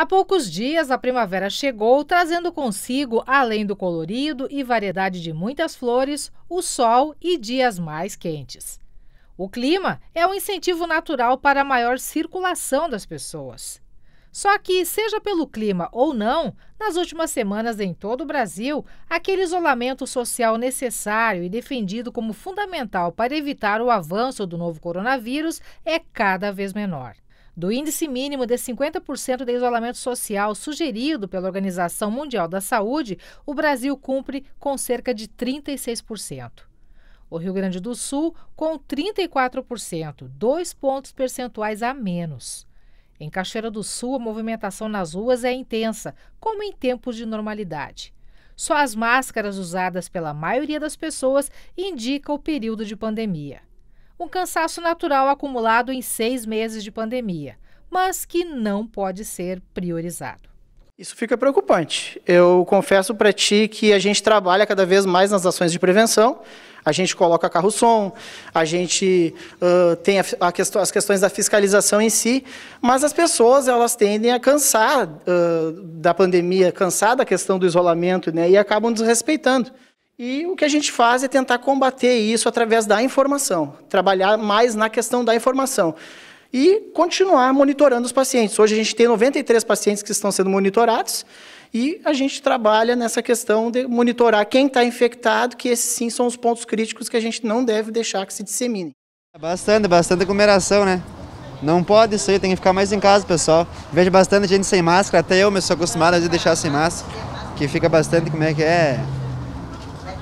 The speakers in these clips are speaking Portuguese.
Há poucos dias, a primavera chegou trazendo consigo, além do colorido e variedade de muitas flores, o sol e dias mais quentes. O clima é um incentivo natural para a maior circulação das pessoas. Só que, seja pelo clima ou não, nas últimas semanas em todo o Brasil, aquele isolamento social necessário e defendido como fundamental para evitar o avanço do novo coronavírus é cada vez menor do índice mínimo de 50% de isolamento social sugerido pela Organização Mundial da Saúde, o Brasil cumpre com cerca de 36%. O Rio Grande do Sul, com 34%, dois pontos percentuais a menos. Em Cachoeira do Sul, a movimentação nas ruas é intensa, como em tempos de normalidade. Só as máscaras usadas pela maioria das pessoas indica o período de pandemia um cansaço natural acumulado em seis meses de pandemia, mas que não pode ser priorizado. Isso fica preocupante. Eu confesso para ti que a gente trabalha cada vez mais nas ações de prevenção. A gente coloca carro-som, a gente uh, tem a, a quest as questões da fiscalização em si, mas as pessoas elas tendem a cansar uh, da pandemia, cansar da questão do isolamento, né, e acabam desrespeitando. E o que a gente faz é tentar combater isso através da informação, trabalhar mais na questão da informação. E continuar monitorando os pacientes. Hoje a gente tem 93 pacientes que estão sendo monitorados e a gente trabalha nessa questão de monitorar quem está infectado, que esses sim são os pontos críticos que a gente não deve deixar que se disseminem. Bastante, bastante aglomeração, né? Não pode isso tem que ficar mais em casa, pessoal. Vejo bastante gente sem máscara, até eu me sou acostumado a deixar sem máscara, que fica bastante, como é que é,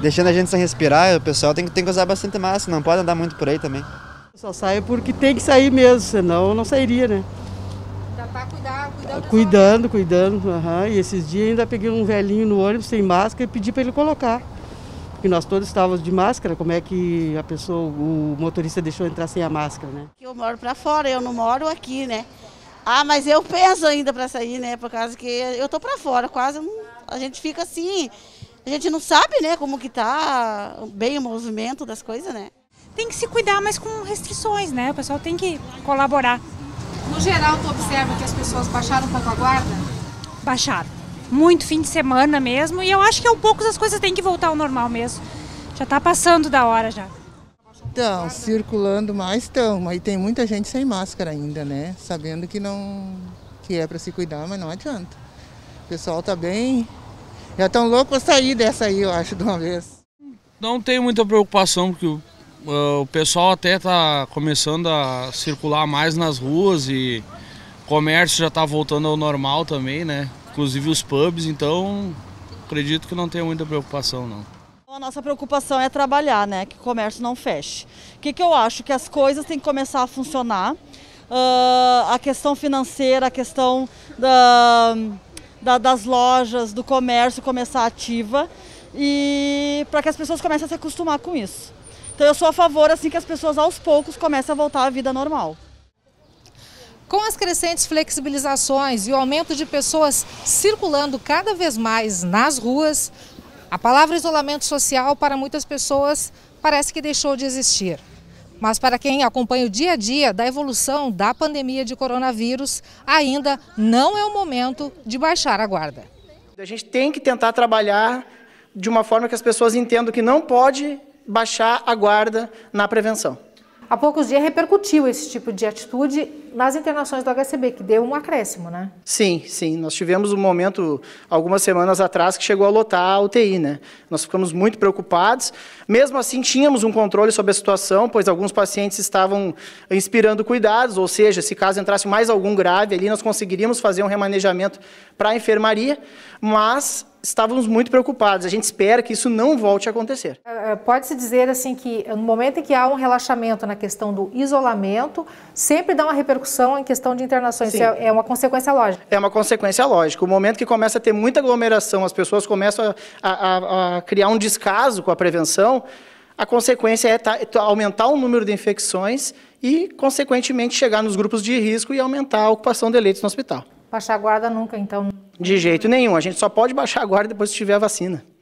deixando a gente sem respirar, o pessoal tem, tem que usar bastante máscara, não pode andar muito por aí também. Só saio porque tem que sair mesmo, senão não sairia, né? Já tá cuidando. cuidando, cuidando. Uhum. E esses dias ainda peguei um velhinho no ônibus sem máscara e pedi para ele colocar. Porque nós todos estávamos de máscara, como é que a pessoa, o motorista deixou entrar sem a máscara, né? Eu moro para fora, eu não moro aqui, né? Ah, mas eu penso ainda para sair, né? Por causa que eu tô para fora, quase não, a gente fica assim, a gente não sabe, né, como que tá bem o movimento das coisas, né? Tem que se cuidar, mas com restrições, né? O pessoal tem que colaborar. No geral, tu observa que as pessoas baixaram um pouco a guarda? Baixaram. Muito fim de semana mesmo, e eu acho que é um pouco as coisas têm que voltar ao normal mesmo. Já está passando da hora já. Estão circulando mais, estão, mas tem muita gente sem máscara ainda, né? Sabendo que não que é para se cuidar, mas não adianta. O pessoal está bem já estão loucos para sair dessa aí, eu acho, de uma vez. Não tenho muita preocupação, porque o, uh, o pessoal até está começando a circular mais nas ruas e o comércio já está voltando ao normal também, né? Inclusive os pubs, então acredito que não tenho muita preocupação, não. A nossa preocupação é trabalhar, né? Que o comércio não feche. O que, que eu acho? Que as coisas têm que começar a funcionar. Uh, a questão financeira, a questão da da, das lojas, do comércio começar ativa e para que as pessoas comecem a se acostumar com isso. Então eu sou a favor assim que as pessoas aos poucos comecem a voltar à vida normal. Com as crescentes flexibilizações e o aumento de pessoas circulando cada vez mais nas ruas, a palavra isolamento social para muitas pessoas parece que deixou de existir. Mas para quem acompanha o dia a dia da evolução da pandemia de coronavírus, ainda não é o momento de baixar a guarda. A gente tem que tentar trabalhar de uma forma que as pessoas entendam que não pode baixar a guarda na prevenção há poucos dias repercutiu esse tipo de atitude nas internações do HCB, que deu um acréscimo, né? Sim, sim. Nós tivemos um momento, algumas semanas atrás, que chegou a lotar a UTI, né? Nós ficamos muito preocupados. Mesmo assim, tínhamos um controle sobre a situação, pois alguns pacientes estavam inspirando cuidados, ou seja, se caso entrasse mais algum grave ali, nós conseguiríamos fazer um remanejamento para a enfermaria, mas estávamos muito preocupados. A gente espera que isso não volte a acontecer. É, é, pode-se dizer assim que no momento em que há um relaxamento na questão do isolamento, sempre dá uma repercussão em questão de internações. Isso é, é uma consequência lógica. É uma consequência lógica. O momento que começa a ter muita aglomeração, as pessoas começam a, a, a criar um descaso com a prevenção, a consequência é tá, tá, aumentar o número de infecções e, consequentemente, chegar nos grupos de risco e aumentar a ocupação de leitos no hospital. Baixar a guarda nunca, então. De jeito nenhum. A gente só pode baixar a guarda depois que tiver a vacina.